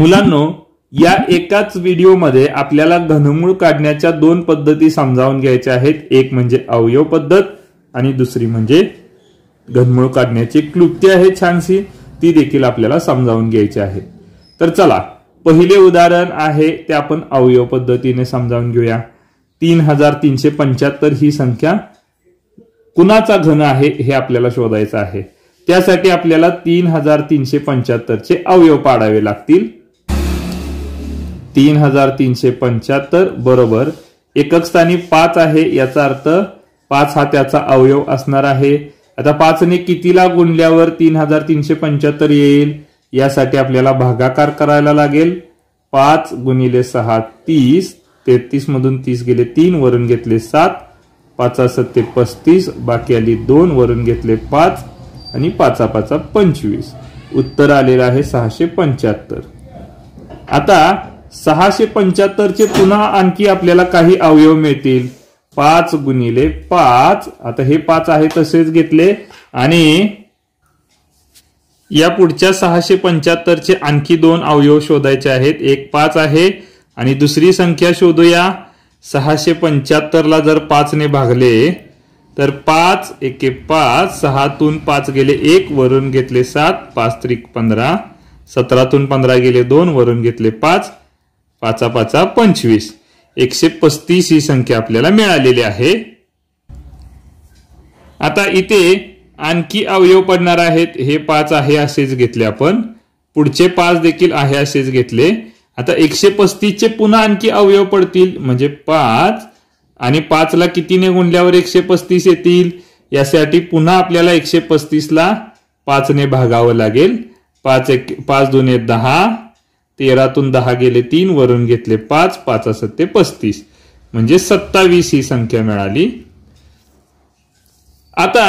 मुलांनो या एकाच व्हिडिओमध्ये आपल्याला घनमूळ काढण्याच्या दोन पद्धती समजावून घ्यायच्या आहेत एक म्हणजे अवयव पद्धत आणि दुसरी म्हणजे घनमूळ काढण्याची क्लुप्ती आहे छानशी ती देखील आपल्याला समजावून घ्यायची आहे तर चला पहिले उदाहरण आहे ते आपण अवयव पद्धतीने समजावून घेऊया तीन हजार तीनशे पंच्याहत्तर ही संख्या कुणाचा घन आहे हे आपल्याला शोधायचं आहे त्यासाठी आपल्याला तीन हजार तीनशे पंच्याहत्तरचे अवयव पाडावे लागतील तीन हजार तीनशे पंच्याहत्तर बरोबर एकक स्थानी पाच आहे याचा अर्थ पाच हा त्याचा अवयव असणार आहे आता पाचने कितीला गुणल्यावर तीन हजार तीनशे पंच्याहत्तर येईल यासाठी आपल्याला भागाकार करायला लागेल पाच गुणिले सहा तीस तेहतीस मधून तीस गेले तीन वरून घेतले सात पाचा सत्ते पस्तीस बाकी आली दोन वरून घेतले पाच आणि पाचा पाचा पंचवीस उत्तर आलेलं आहे सहाशे पंच्याहत्तर आता सहाशे पंच्याहत्तरचे पुन्हा आणखी आपल्याला काही अवयव मिळतील पाच गुणिले पाच आता हे पाच आहे तसेच घेतले आणि या पुढच्या सहाशे पंच्याहत्तरचे आणखी दोन अवयव शोधायचे आहेत एक पाच आहे आणि दुसरी संख्या शोधूया सहाशे पंच्याहत्तरला जर पाचने भागले तर पाच एके पाच सहातून पाच गेले एक वरून घेतले सात पाच त्रिक पंधरा सतरातून पंधरा गेले दोन वरून घेतले पाच पाचा पाचा पंचवीस एकशे पस्तीस ही संख्या आपल्याला मिळालेली आहे आता इथे आणखी अवयव पडणार आहेत हे पाच आहे असेच घेतले आपण पुढचे पाच देखील आहे असेच घेतले आता एकशे पस्तीसचे पुन्हा आणखी अवयव पडतील म्हणजे पाच आणि पाचला कितीने गुणल्यावर एकशे पस्तीस येतील यासाठी पुन्हा आपल्याला एकशे पस्तीसला पाचने भागावं लागेल पाच एक पाच दोन दहा तेरातून दहा गेले तीन वरून घेतले पाच पाच ते पस्तीस म्हणजे सत्तावीस ही संख्या मिळाली आता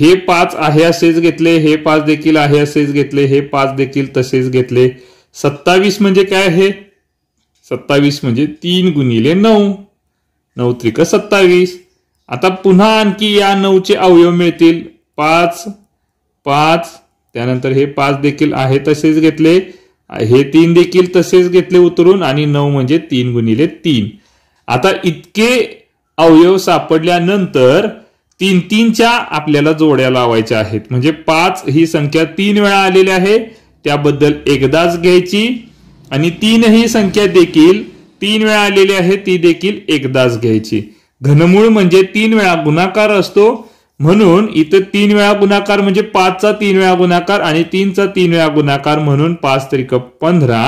हे पाच आहे असेच घेतले हे पाच देखील आहे असेच घेतले हे पाच देखील तसेच घेतले सत्तावीस म्हणजे काय आहे सत्तावीस म्हणजे तीन गुणिले नऊ नऊ त्रिक सत्तावीस आता पुन्हा आणखी या नऊचे अवयव मिळतील पाच पाच त्यानंतर हे पाच देखील आहे तसेच घेतले हे तीन देखील तसेच घेतले उतरून आणि नऊ म्हणजे तीन गुणिले तीन आता इतके अवयव सापडल्यानंतर तीन तीनच्या आपल्याला जोड्या लावायच्या आहेत म्हणजे पाच ही संख्या तीन वेळा आलेली आहे त्याबद्दल एकदाच घ्यायची आणि तीन ही संख्या देखील तीन वेळा आलेली आहे ती देखील एकदाच घ्यायची घनमूळ म्हणजे तीन वेळा गुणाकार असतो म्हणून इथं तीन वेळा गुणाकार म्हणजे पाचचा तीन वेळा गुणाकार आणि तीनचा तीन वेळा गुणाकार म्हणून पाच त्रिक पंधरा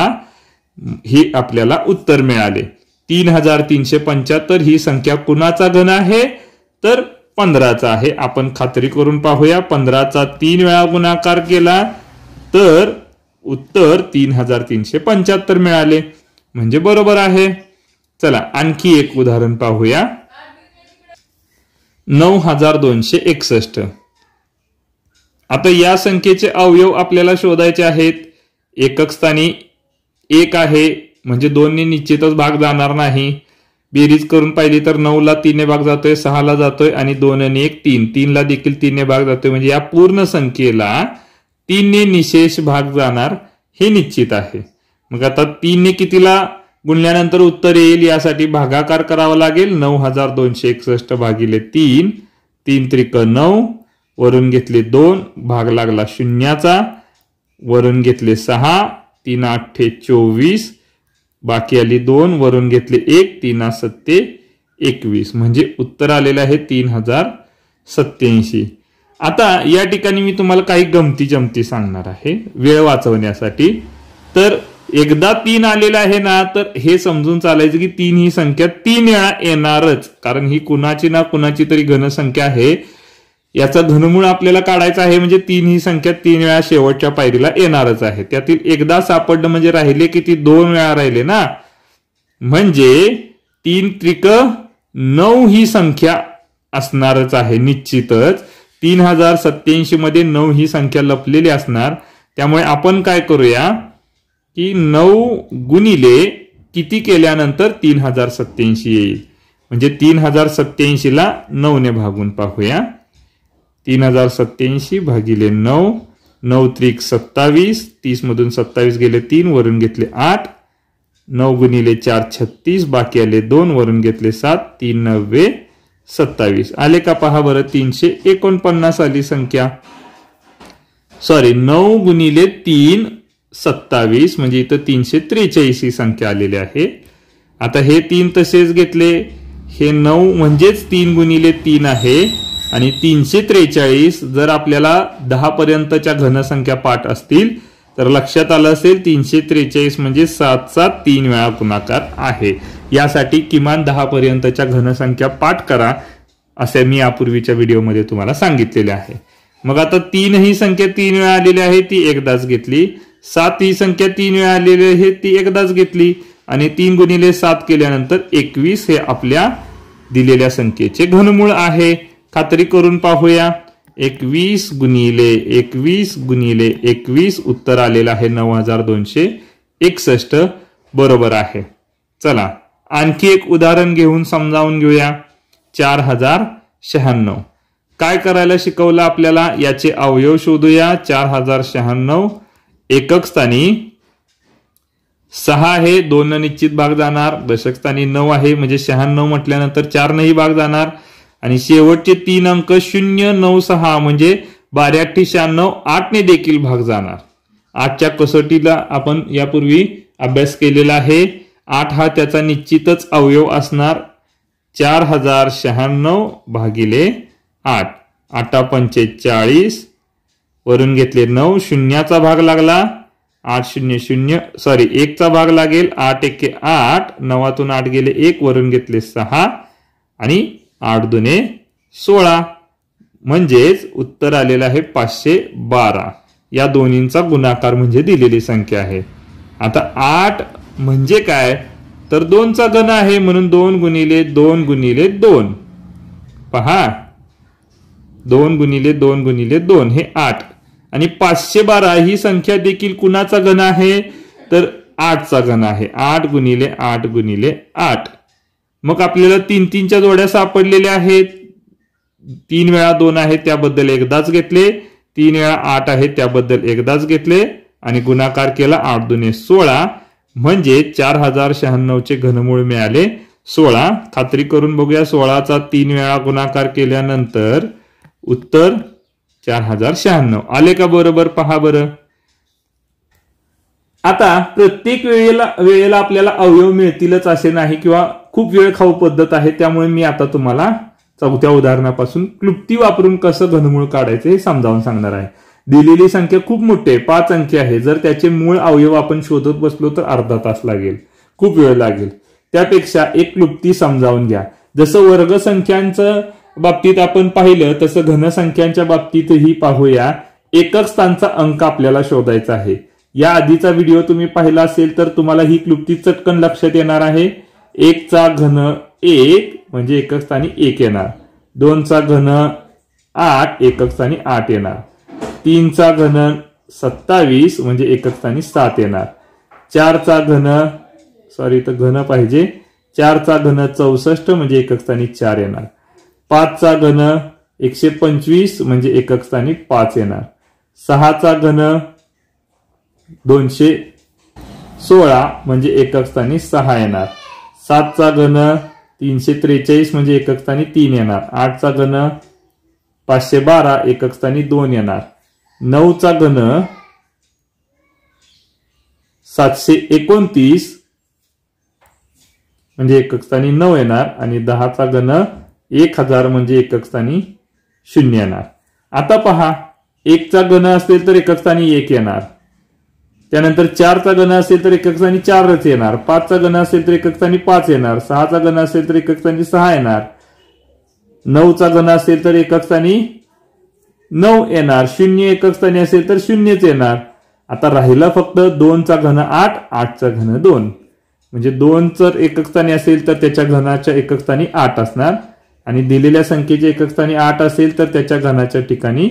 हे आपल्याला उत्तर मिळाले तीन हजार तीनशे पंच्याहत्तर ही संख्या कुणाचा घन आहे तर पंधराचा आहे आपण खात्री करून पाहूया पंधराचा तीन वेळा गुणाकार केला तर उत्तर तीन हजार तीनशे पंच्याहत्तर मिळाले म्हणजे बरोबर आहे चला आणखी एक उदाहरण पाहूया नऊ हजार दोनशे एकसष्ट आता या संख्येचे अवयव आपल्याला शोधायचे आहेत एकक स्थानी एक आहे म्हणजे दोनने निश्चितच भाग जाणार नाही बेरीज करून पाहिली तर नऊला तीनने भाग जातोय सहाला जातोय आणि दोनने आणि एक तीन तीनला देखील तीनने भाग जातोय म्हणजे या पूर्ण संख्येला तीनने निशेष भाग जाणार हे निश्चित आहे मग आता तीनने कितीला गुणल्यानंतर उत्तर येईल यासाठी भागाकार करावा लागेल नऊ हजार दोनशे एकसष्ट भागिले तीन तीन त्रिक नऊ वरून घेतले दोन भाग लागला शून्याचा वरून घेतले सहा तीन आठे चोवीस बाकी आली दोन वरून घेतले एक तीन सत्ते एकवीस म्हणजे उत्तर आलेलं आहे तीन हजार सत्त्याऐंशी आता या ठिकाणी मी तुम्हाला काही गमती जमती सांगणार आहे वेळ वाचवण्यासाठी तर एकदा तीन आलेलं आहे ना तर हे समजून चालायचं की तीन ही संख्या तीन वेळा येणारच कारण ही कुणाची ना कुणाची तरी घनसंख्या आहे याचा घनमूळ आपल्याला काढायचा आहे म्हणजे तीन ही संख्या तीन वेळा शेवटच्या पायरीला येणारच आहे त्यातील एकदा सापडणं म्हणजे राहिले की ती दोन वेळा राहिले ना म्हणजे तीन त्रिक नऊ ही संख्या असणारच आहे निश्चितच तीन हजार सत्याऐंशी मध्ये नऊ ही संख्या लपलेली असणार त्यामुळे आपण काय करूया की नऊ गुणिले किती केल्यानंतर तीन हजार सत्याऐंशी येईल म्हणजे तीन हजार सत्याऐंशीला नऊने भागून पाहूया तीन हजार सत्याऐंशी भागिले नऊ नऊ त्रिक सत्तावीस तीसमधून सत्तावीस गेले तीन वरून घेतले आठ नऊ गुणिले चार छत्तीस बाकी आले दोन वरून घेतले सात तीन नव्वे सत्तावीस आले का पहा बरं तीनशे एकोणपन्नास आली संख्या सॉरी नऊ गुणिले तीन सत्तावीस म्हणजे इथं तीनशे त्रेचाळीस ही संख्या आलेली आहे आता हे तीन तसेच घेतले हे नऊ म्हणजेच तीन गुणिले तीन आहे आणि तीनशे त्रेचाळीस जर आपल्याला पर्यंतच्या घनसंख्या पाठ असतील तर लक्षात आलं असेल तीनशे त्रेचाळीस म्हणजे सात सात तीन वेळा गुणाकार आहे यासाठी किमान पर्यंतच्या घनसंख्या पाठ करा असे मी यापूर्वीच्या व्हिडिओमध्ये तुम्हाला सांगितलेले आहे मग आता तीन ही संख्या तीन वेळा आलेली आहे ती एकदाच घेतली सात ही संख्या तीन वेळा आलेली आहे ती एकदाच घेतली आणि तीन गुणिले सात केल्यानंतर एकवीस हे आपल्या दिलेल्या संख्येचे घनमूळ आहे खात्री करून पाहूया एकवीस गुणिले एकवीस गुणिले एकवीस उत्तर आलेलं आहे नऊ हजार दोनशे एकसष्ट बरोबर आहे चला आणखी एक उदाहरण घेऊन समजावून घेऊया चार हजार शहाण्णव काय करायला शिकवलं आपल्याला याचे अवयव शोधूया चार हजार शहाण्णव एकक स्थानी सहा हे दोन निश्चित भाग जाणार दशक स्थानी नऊ आहे म्हणजे शहाण्णव म्हटल्यानंतर चार नही भाग जाणार आणि शेवटचे तीन अंक शून्य नऊ सहा म्हणजे बारा शहाण्णव आठने देखील भाग जाणार आठच्या कसोटीला आपण यापूर्वी अभ्यास केलेला आहे आठ हा त्याचा निश्चितच अवयव असणार चार हजार शहाण्णव भागिले आठ आठा पंचेचाळीस वरून घेतले नऊ शून्याचा भाग लागला आठ शून्य शून्य सॉरी एकचा भाग लागेल आठ एके आठ नवातून आठ गेले एक वरून घेतले सहा आणि आठ दुने सोळा म्हणजेच उत्तर आलेलं आहे पाचशे बारा या दोन्हींचा गुणाकार म्हणजे दिलेली संख्या आहे आता आठ म्हणजे काय तर दोनचा गण आहे म्हणून दोन गुणिले दोन गुणिले दोन पहा दोन गुणिले दोन गुणिले दोन हे आठ आणि पाचशे बारा ही संख्या देखील कुणाचा घन आहे तर आठचा घन आहे आठ गुणिले आठ गुणिले आठ मग आपल्याला तीन तीनच्या जोड्या सापडलेल्या आहेत तीन वेळा दोन आहे त्याबद्दल एकदाच घेतले तीन वेळा आठ आहे त्याबद्दल एकदाच घेतले आणि गुणाकार केला आठ दुने सोळा म्हणजे चार हजार शहाण्णवचे घनमूळ मिळाले सोळा खात्री करून बघूया सोळाचा तीन वेळा गुणाकार केल्यानंतर उत्तर चार हजार शहाण्णव आले का बरोबर पहा बरं आता प्रत्येक वेळेला वेळेला आपल्याला अवयव मिळतीलच असे नाही किंवा खूप वेळ खाऊ पद्धत आहे त्यामुळे मी आता तुम्हाला चौथ्या उदाहरणापासून क्लुप्ती वापरून कसं घनमूळ काढायचं हे समजावून सांगणार आहे दिलेली संख्या खूप मोठी आहे पाच अंकी आहे जर त्याचे मूळ अवयव आपण शोधत बसलो तर अर्धा तास लागेल खूप वेळ लागेल त्यापेक्षा एक क्लुप्ती समजावून घ्या जसं वर्गसंख्यांचं बाबतीत आपण पाहिलं तसं घनसंख्यांच्या बाबतीतही पाहूया एकक स्थानचा अंक आपल्याला शोधायचा आहे या आधीचा व्हिडिओ तुम्ही पाहिला असेल तर तुम्हाला ही क्लुप्ती चटकन लक्षात येणार आहे एकचा घन एक म्हणजे एकक स्थानी एक येणार दोनचा घन आठ एकक स्थानी आठ येणार तीनचा घन सत्तावीस म्हणजे एकक स्थानी सात येणार चारचा घन सॉरी तर घन पाहिजे चारचा घन चौसष्ट म्हणजे एकक स्थानी चार येणार पाचचा घन एकशे पंचवीस म्हणजे एकक स्थानी पाच येणार सहाचा घन दोनशे सोळा म्हणजे एकक स्थानी सहा येणार सातचा घन तीनशे त्रेचाळीस म्हणजे एकक स्थानी तीन येणार आठचा घन पाचशे बारा एकक स्थानी दोन येणार नऊचा घन सातशे एकोणतीस म्हणजे एकक स्थानी नऊ येणार आणि दहाचा घन एक हजार म्हणजे एकक स्थानी शून्य येणार आता पहा एकचा गण असेल तर एकक स्थानी एक येणार त्यानंतर चारचा गण असेल तर एकक स्थानी चारच येणार पाचचा गण असेल तर एकक स्थानी पाच येणार सहाचा गण असेल तर एकक स्थानी सहा येणार नऊचा गण असेल तर एकक स्थानी नऊ येणार शून्य एकक स्थानी असेल तर शून्यच येणार आता राहिला फक्त दोनचा घन आठ आठचा घन दोन म्हणजे दोन जर एकक स्थानी असेल तर त्याच्या घनाच्या एकक स्थानी आठ असणार आणि दिलेल्या संख्येचे स्थानी आठ असेल तर त्याच्या घनाच्या ठिकाणी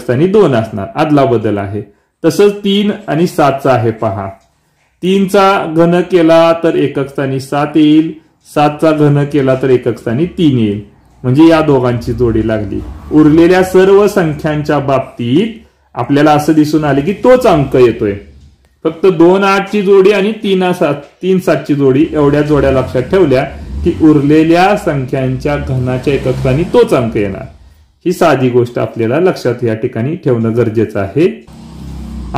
स्थानी दोन असणार आदला बदल आहे तसंच तीन आणि सातचा आहे पहा तीनचा घन केला तर एककस्थानी सात येईल सातचा घन केला तर स्थानी तीन येईल म्हणजे या दोघांची जोडी लागली उरलेल्या सर्व संख्यांच्या बाबतीत आपल्याला असं दिसून आले की तोच अंक येतोय फक्त दोन आठची जोडी आणि तीन सात तीन सातची जोडी एवढ्या जोड्या लक्षात ठेवल्या की उरलेल्या संख्यांच्या घनाच्या स्थानी तोच अंक येणार ही साधी गोष्ट आपल्याला लक्षात या ठिकाणी ठेवणं गरजेचं आहे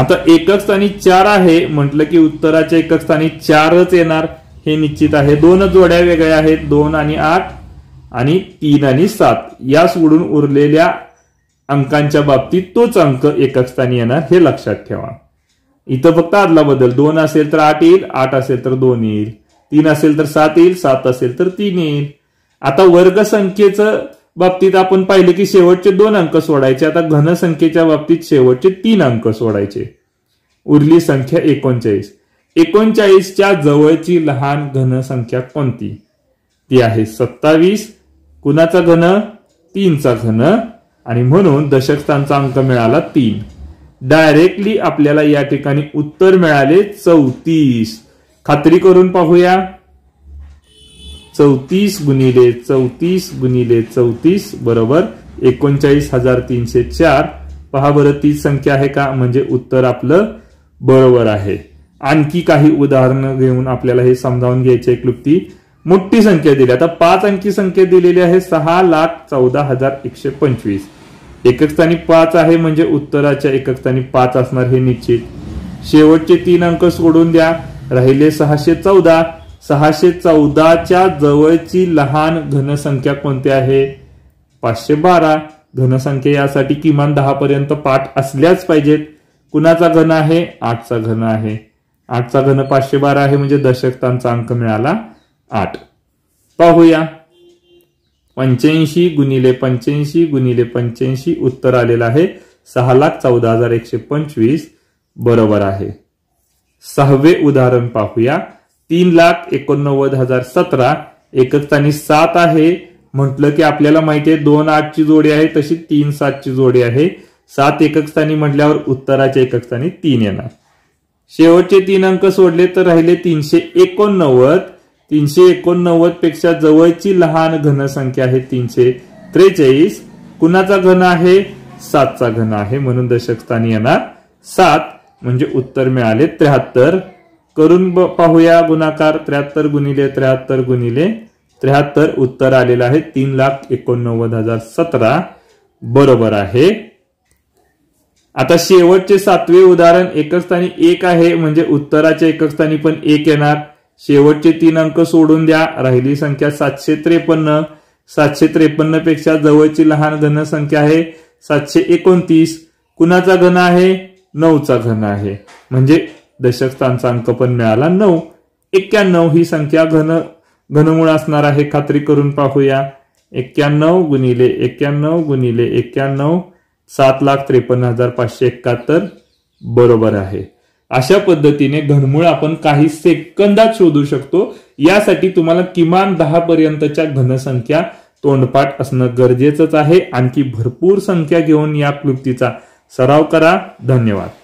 आता एकक स्थानी चार आहे म्हटलं की उत्तराच्या एकक स्थानी चारच येणार हे निश्चित आहे दोन जोड्या वेगळ्या आहेत दोन आणि आठ आणि तीन आणि सात या सोडून उरलेल्या अंकांच्या बाबतीत तोच अंक एकक स्थानी येणार हे लक्षात ठेवा इथं फक्त आदला बदल दोन असेल तर आठ येईल आठ असेल तर दोन येईल तीन असेल तर सात येईल सात असेल तर तीन येईल आता वर्ग संख्येचं बाबतीत आपण पाहिले की शेवटचे दोन अंक सोडायचे आता घनसंख्येच्या बाबतीत शेवटचे तीन अंक सोडायचे उरली संख्या एकोणचाळीस एकोणचाळीसच्या जवळची लहान घनसंख्या कोणती ती आहे सत्तावीस कुणाचा घन तीनचा घन आणि म्हणून दशकस्थानचा अंक मिळाला तीन डायरेक्टली आपल्याला या ठिकाणी उत्तर मिळाले चौतीस खात्री करून पाहूया चौतीस गुणिले चौतीस गुणिले चौतीस बरोबर एकोणचाळीस हजार तीनशे चार पहा बरं तीच संख्या आहे का म्हणजे उत्तर आपलं बरोबर आहे आणखी काही उदाहरणं घेऊन आपल्याला हे समजावून घ्यायचे आहे क्लुप्ती मोठी संख्या दिली आता पाच अंकी संख्या दिलेली आहे सहा लाख चौदा हजार एकशे पंचवीस एकक स्थानी पाच आहे म्हणजे उत्तराच्या एकक स्थानी पाच असणार हे निश्चित शेवटचे तीन अंक सोडून द्या राहिले सहाशे चौदा सहाशे चौदाच्या जवळची लहान घनसंख्या कोणती आहे पाचशे बारा घनसंख्या यासाठी किमान दहा पर्यंत पाठ असल्याच पाहिजेत कुणाचा घन आहे आठचा घन आहे आठचा घन पाचशे बारा आहे म्हणजे दशकतांचा अंक मिळाला आठ पाहूया पंच्याऐंशी गुणिले पंच्याऐंशी गुणिले पंच्याऐंशी उत्तर आलेलं आहे सहा लाख चौदा हजार एकशे पंचवीस बरोबर आहे सहावे उदाहरण पाहूया तीन लाख एकोणनव्वद हजार सतरा एकच आणि सात आहे म्हटलं की आपल्याला माहिती आहे दोन आठची जोडी आहे तशी तीन सातची जोडी आहे सात एकक स्थानी म्हटल्यावर उत्तराच्या एकक स्थानी तीन येणार शेवटचे तीन अंक सोडले तर राहिले तीनशे एकोणनव्वद तीनशे एकोणनव्वद पेक्षा जवळची लहान घनसंख्या आहे तीनशे त्रेचाळीस कुणाचा घन आहे सातचा घन आहे म्हणून दशकस्थानी येणार सात म्हणजे उत्तर मिळाले त्र्याहत्तर करून पाहूया गुणाकार त्र्याहत्तर गुणिले त्र्याहत्तर गुणिले त्र्याहत्तर उत्तर आलेलं आहे तीन लाख एकोणनव्वद हजार सतरा बरोबर आहे आता शेवटचे सातवे उदाहरण एकस्थानी एक आहे म्हणजे उत्तराच्या एकस्थानी पण एक येणार शेवटचे तीन अंक सोडून द्या राहिली संख्या सातशे त्रेपन्न सातशे त्रेपन्न पेक्षा जवळची लहान घनसंख्या आहे सातशे एकोणतीस कुणाचा घन आहे नऊचा घन आहे म्हणजे दशकस्थानचा अंक पण मिळाला नऊ एक्क्याण्णव ही संख्या घन घनमूळ असणार आहे खात्री करून पाहूया एक्क्याण्णव गुणिले एक्क्याण्णव गुणिले एक्क्याण्णव सात लाख त्रेपन्न हजार पाचशे एकाहत्तर बरोबर आहे अशा पद्धतीने घनमूळ आपण काही सेकंदात शोधू शकतो यासाठी तुम्हाला किमान दहा पर्यंतच्या घनसंख्या तोंडपाठ असणं गरजेचंच आहे आणखी भरपूर संख्या घेऊन या क्लुप्तीचा सराव करा धन्यवाद